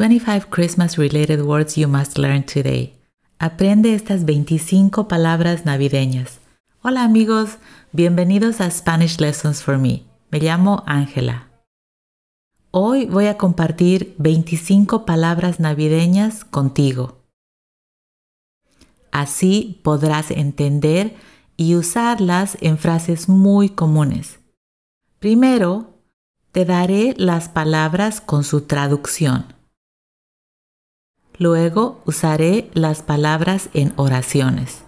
25 Christmas Related Words You Must Learn Today. Aprende estas 25 palabras navideñas. Hola amigos, bienvenidos a Spanish Lessons for Me. Me llamo Ángela. Hoy voy a compartir 25 palabras navideñas contigo. Así podrás entender y usarlas en frases muy comunes. Primero, te daré las palabras con su traducción. Luego usaré las palabras en oraciones.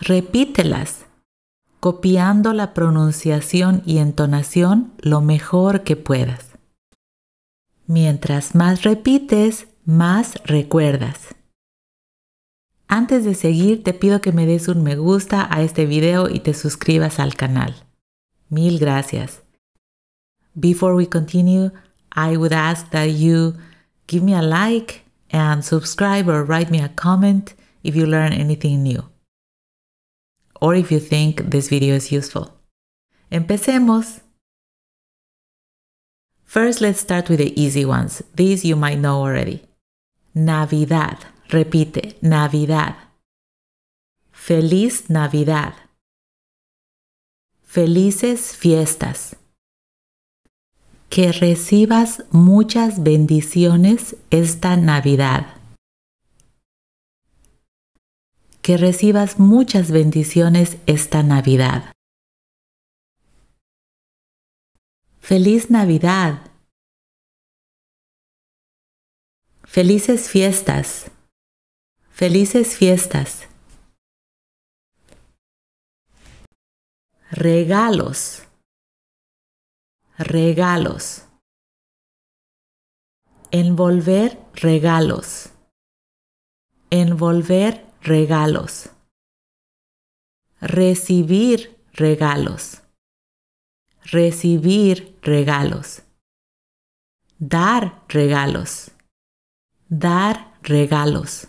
Repítelas, copiando la pronunciación y entonación lo mejor que puedas. Mientras más repites, más recuerdas. Antes de seguir, te pido que me des un me gusta a este video y te suscribas al canal. Mil gracias. Before we continue, I would ask that you give me a like and subscribe or write me a comment if you learn anything new or if you think this video is useful. Empecemos! First, let's start with the easy ones. These you might know already. Navidad. Repite, Navidad. Feliz Navidad. Felices fiestas. que recibas muchas bendiciones esta Navidad. Que recibas muchas bendiciones esta Navidad. Feliz Navidad. Felices fiestas. Felices fiestas. Regalos regalos. Envolver regalos. Envolver regalos. Recibir regalos. Recibir regalos. Dar regalos. Dar regalos.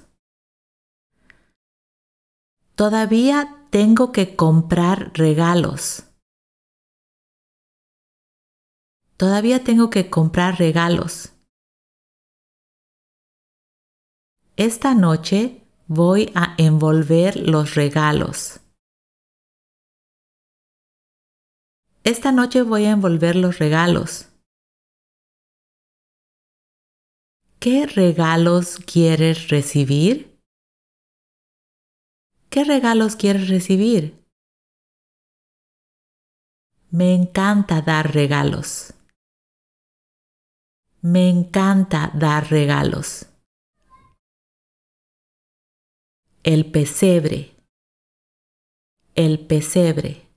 Todavía tengo que comprar regalos Todavía tengo que comprar regalos. Esta noche voy a envolver los regalos. Esta noche voy a envolver los regalos. ¿Qué regalos quieres recibir? ¿Qué regalos quieres recibir? Me encanta dar regalos. Me encanta dar regalos. El pesebre. El pesebre.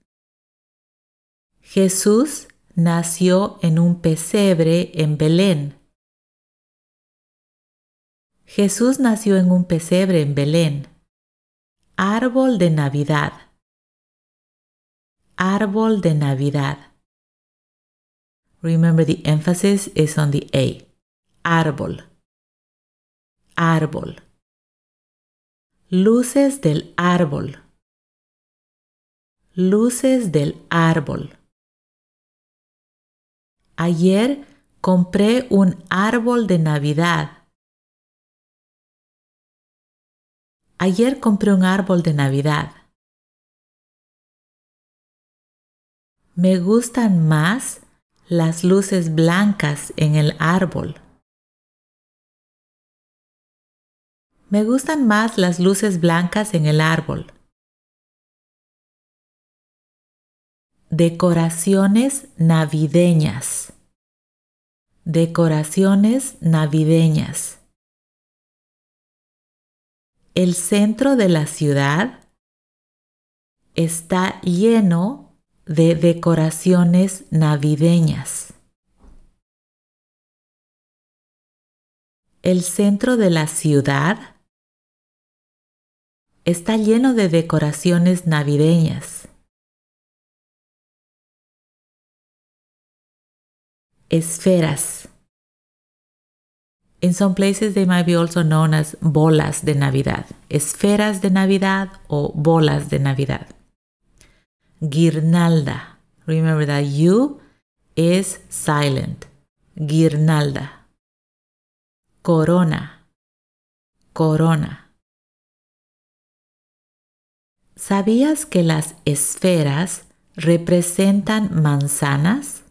Jesús nació en un pesebre en Belén. Jesús nació en un pesebre en Belén. Árbol de Navidad. Árbol de Navidad. Remember the emphasis is on the A. Árbol. Árbol. Luces del árbol. Luces del árbol. Ayer compré un árbol de Navidad. Ayer compré un árbol de Navidad. Me gustan más las luces blancas en el árbol. Me gustan más las luces blancas en el árbol. Decoraciones navideñas. Decoraciones navideñas. El centro de la ciudad está lleno de decoraciones navideñas. El centro de la ciudad está lleno de decoraciones navideñas. Esferas. In some places they might be also known as bolas de Navidad, esferas de Navidad o bolas de Navidad guirnalda. Remember that you is silent. Guirnalda. Corona. Corona. ¿Sabías que las esferas representan manzanas?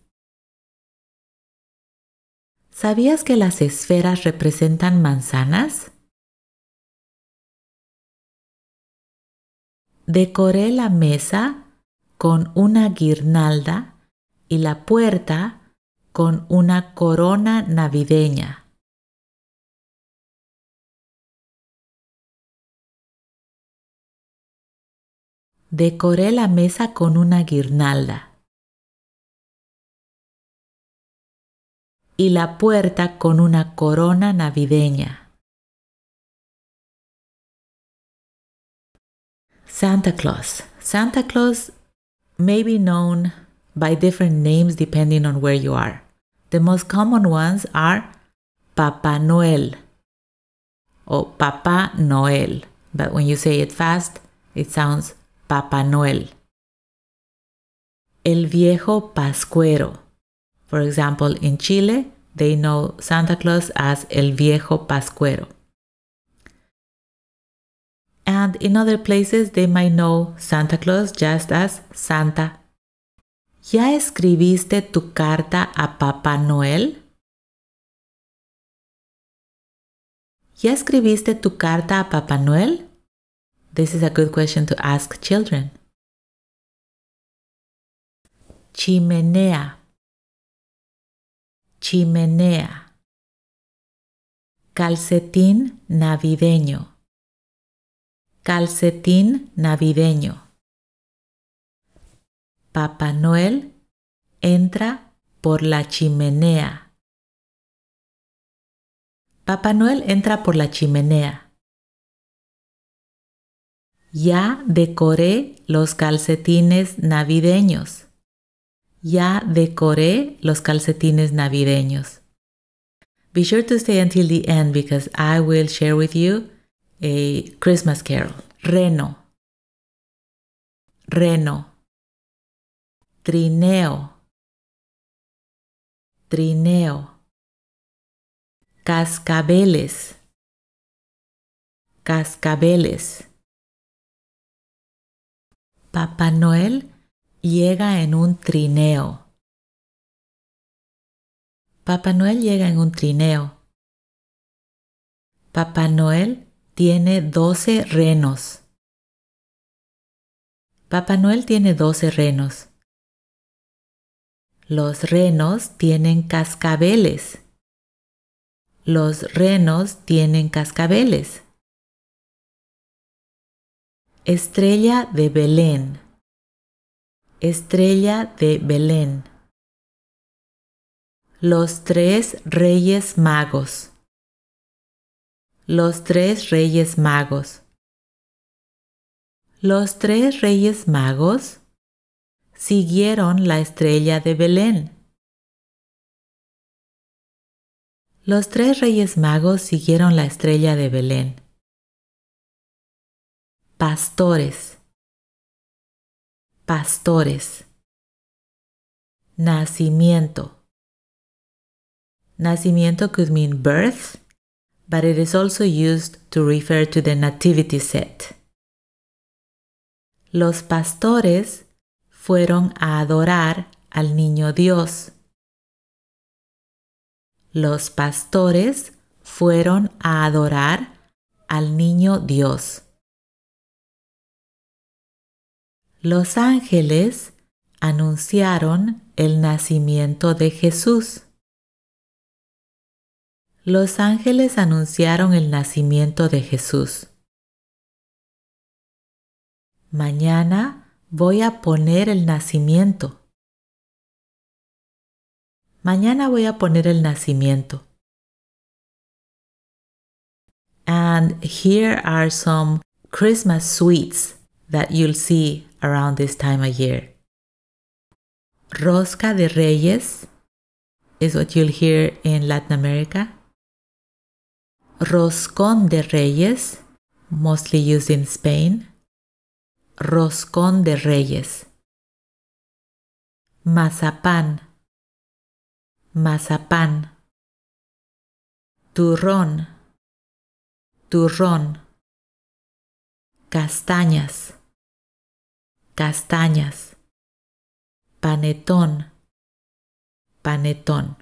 ¿Sabías que las esferas representan manzanas? Decoré la mesa con una guirnalda y la puerta con una corona navideña. Decoré la mesa con una guirnalda y la puerta con una corona navideña. Santa Claus. Santa Claus may be known by different names depending on where you are. The most common ones are Papa Noel or Papa Noel, but when you say it fast, it sounds Papa Noel. El viejo Pascuero. For example, in Chile, they know Santa Claus as El viejo Pascuero and in other places they might know Santa Claus just as Santa. ¿Ya escribiste tu carta a Papá Noel? ¿Ya escribiste tu carta a Papá Noel? This is a good question to ask children. Chimenea. Chimenea. Calcetín navideño. calcetín navideño. Papá Noel entra por la chimenea. Papá Noel entra por la chimenea. Ya decoré los calcetines navideños. Ya decoré los calcetines navideños. Be sure to stay until the end because I will share with you eh, Christmas Carol, Reno, Reno, Trineo, Trineo, Cascabeles, Cascabeles. Papá Noel llega en un trineo. Papá Noel llega en un trineo. Papá Noel tiene doce renos. Papá Noel tiene doce renos. Los renos tienen cascabeles. Los renos tienen cascabeles. Estrella de Belén. Estrella de Belén. Los tres reyes magos. Los tres reyes magos. Los tres reyes magos siguieron la estrella de Belén. Los tres reyes magos siguieron la estrella de Belén. Pastores. Pastores. Nacimiento. Nacimiento could mean birth but it is also used to refer to the nativity set. Los pastores fueron a adorar al niño Dios. Los pastores fueron a adorar al niño Dios. Los ángeles anunciaron el nacimiento de Jesús. Los ángeles anunciaron el nacimiento de Jesús. Mañana voy a poner el nacimiento. Mañana voy a poner el nacimiento. And here are some Christmas sweets that you'll see around this time of year. Rosca de Reyes is what you'll hear in Latin America. Roscón de Reyes, mostly used in Spain. Roscón de Reyes. Mazapán. Mazapán. Turrón. Turrón. Castañas. Castañas. Panetón. Panetón.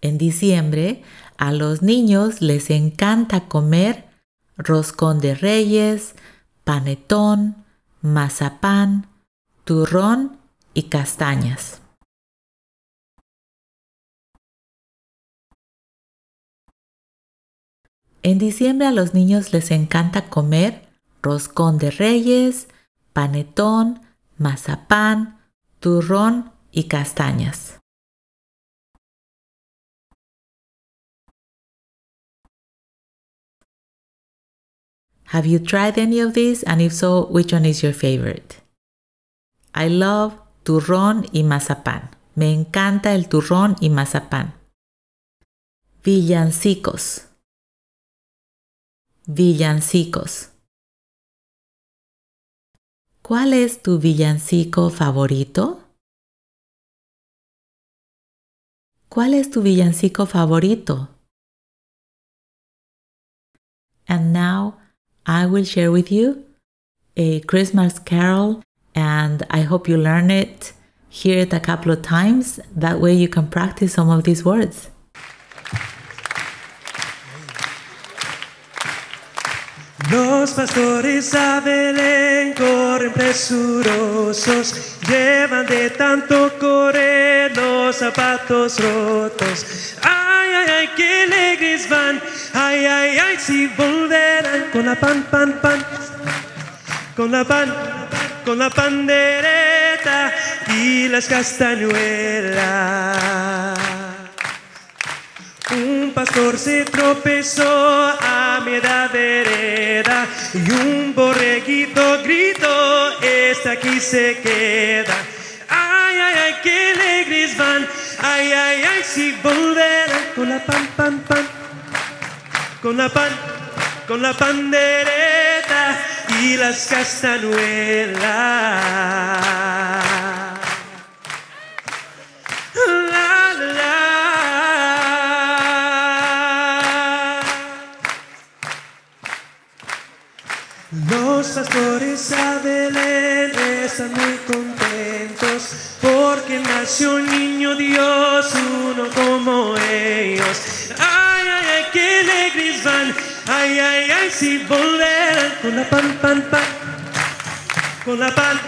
En diciembre a los niños les encanta comer roscón de reyes, panetón, mazapán, turrón y castañas. En diciembre a los niños les encanta comer roscón de reyes, panetón, mazapán, turrón y castañas. Have you tried any of these? And if so, which one is your favorite? I love turrón y mazapán. Me encanta el turrón y mazapán. Villancicos. Villancicos. ¿Cuál es tu villancico favorito? ¿Cuál es tu villancico favorito? And now I will share with you a Christmas carol, and I hope you learn it, hear it a couple of times. That way, you can practice some of these words. Los pastores a Belén corren presurosos, llevan de tanto correr los zapatos rotos. Ay, ay, ay, qué alegres van Ay, ay, ay, si volverán con la pan, pan, pan, con la pan, con la pandereta y las castañuelas. Un pastor se tropezó a de vereda y un borreguito gritó, esta aquí se queda. Ay, ay, ay, qué alegres van, ay, ay, ay, si volverán con la pan, pan, pan con la pan, con la pandereta y las castañuelas. Los pastores a Belén están muy contentos porque nació un niño Dios, uno como ellos que le van, ay, ay, ay, si volverán con la pan, pan, pan, con la pan,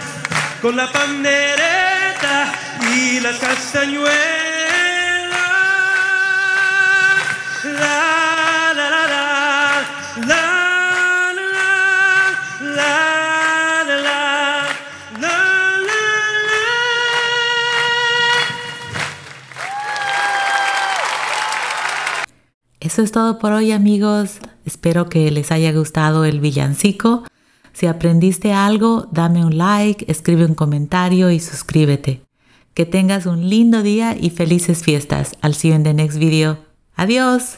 con la pandereta y las castañuelas. Eso es todo por hoy amigos. Espero que les haya gustado el villancico. Si aprendiste algo, dame un like, escribe un comentario y suscríbete. Que tengas un lindo día y felices fiestas. I'll see you in the next video. Adiós.